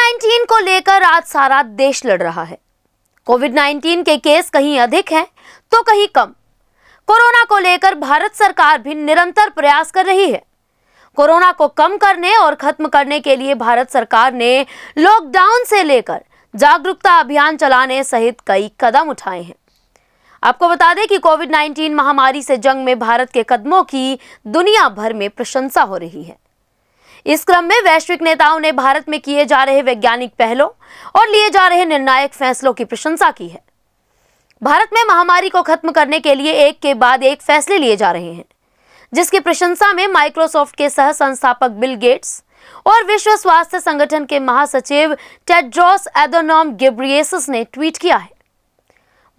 19 को लेकर आज सारा देश लड़ रहा है कोविड 19 के केस कहीं अधिक हैं तो कहीं कम कोरोना को लेकर भारत सरकार भी निरंतर प्रयास कर रही है कोरोना को कम करने और खत्म करने के लिए भारत सरकार ने लॉकडाउन से लेकर जागरूकता अभियान चलाने सहित कई कदम उठाए हैं आपको बता दें कि कोविड 19 महामारी से जंग में भारत के कदमों की दुनिया भर में प्रशंसा हो रही है इस क्रम में वैश्विक नेताओं ने भारत में किए जा रहे वैज्ञानिक पहलों और लिए जा रहे निर्णायक फैसलों की प्रशंसा की है भारत में महामारी को खत्म करने के लिए एक के बाद एक फैसले लिए जा रहे हैं जिसकी प्रशंसा में माइक्रोसॉफ्ट के सह संस्थापक बिल गेट्स और विश्व स्वास्थ्य संगठन के महासचिव टेड्रॉस एदोनॉम गिब्रियस ने ट्वीट किया है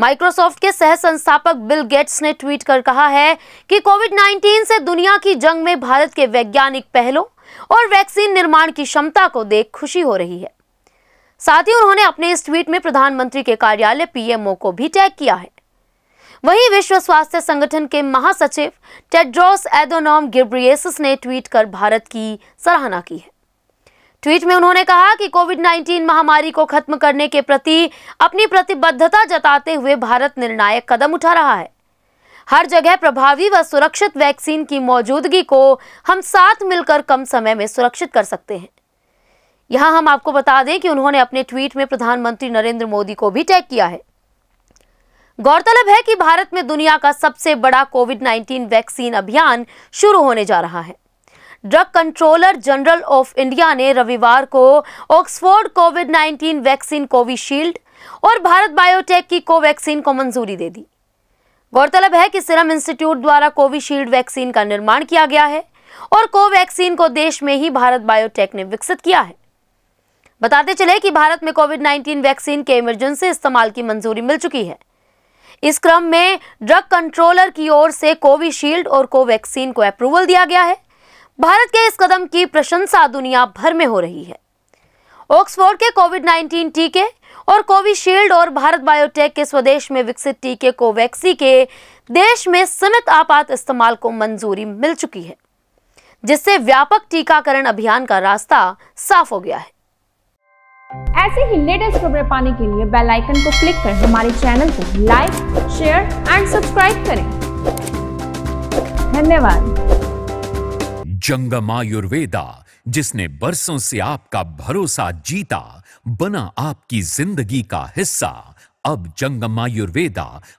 माइक्रोसॉफ्ट के सह संस्थापक बिल गेट्स ने ट्वीट कर कहा है कि कोविड 19 से दुनिया की जंग में भारत के वैज्ञानिक पहलों और वैक्सीन निर्माण की क्षमता को देख खुशी हो रही है साथ ही उन्होंने अपने इस ट्वीट में प्रधानमंत्री के कार्यालय पीएमओ को भी टैग किया है वहीं विश्व स्वास्थ्य संगठन के महासचिव टेड्रोस एडोनॉम गिब्रियस ने ट्वीट कर भारत की सराहना की है ट्वीट में उन्होंने कहा कि कोविड 19 महामारी को खत्म करने के प्रति अपनी प्रतिबद्धता जताते हुए भारत निर्णायक कदम उठा रहा है हर जगह प्रभावी व सुरक्षित वैक्सीन की मौजूदगी को हम साथ मिलकर कम समय में सुरक्षित कर सकते हैं यहां हम आपको बता दें कि उन्होंने अपने ट्वीट में प्रधानमंत्री नरेंद्र मोदी को भी टैग किया है गौरतलब है कि भारत में दुनिया का सबसे बड़ा कोविड 19 वैक्सीन अभियान शुरू होने जा रहा है Drug Controller General of India ने रविवार को ऑक्सफोर्ड कोविड 19 वैक्सीन कोविशील्ड और भारत बायोटेक की कोवैक्सीन को मंजूरी दे दी गौरतलब है कि सिरम इंस्टीट्यूट द्वारा कोविशील्ड वैक्सीन का निर्माण किया गया है और कोवैक्सीन को देश में ही भारत बायोटेक ने विकसित किया है बताते चले कि भारत में कोविड 19 वैक्सीन के इमरजेंसी इस्तेमाल की मंजूरी मिल चुकी है इस क्रम में ड्रग कंट्रोलर की ओर से कोविशील्ड और कोवैक्सीन को अप्रूवल दिया गया है भारत के इस कदम की प्रशंसा दुनिया भर में हो रही है ऑक्सफोर्ड के कोविड 19 टीके और कोविशील्ड और भारत बायोटेक के स्वदेश में विकसित टीके कोवैक्सी के देश में सीमित आपात इस्तेमाल को मंजूरी मिल चुकी है जिससे व्यापक टीकाकरण अभियान का रास्ता साफ हो गया है ऐसे ही लेटेस्ट खबरें पाने के लिए बेल आइकन को क्लिक कर हमारे चैनल को लाइक शेयर एंड सब्सक्राइब करें धन्यवाद जंगम आयुर्वेदा जिसने बरसों से आपका भरोसा जीता बना आपकी जिंदगी का हिस्सा अब जंगम आयुर्वेदा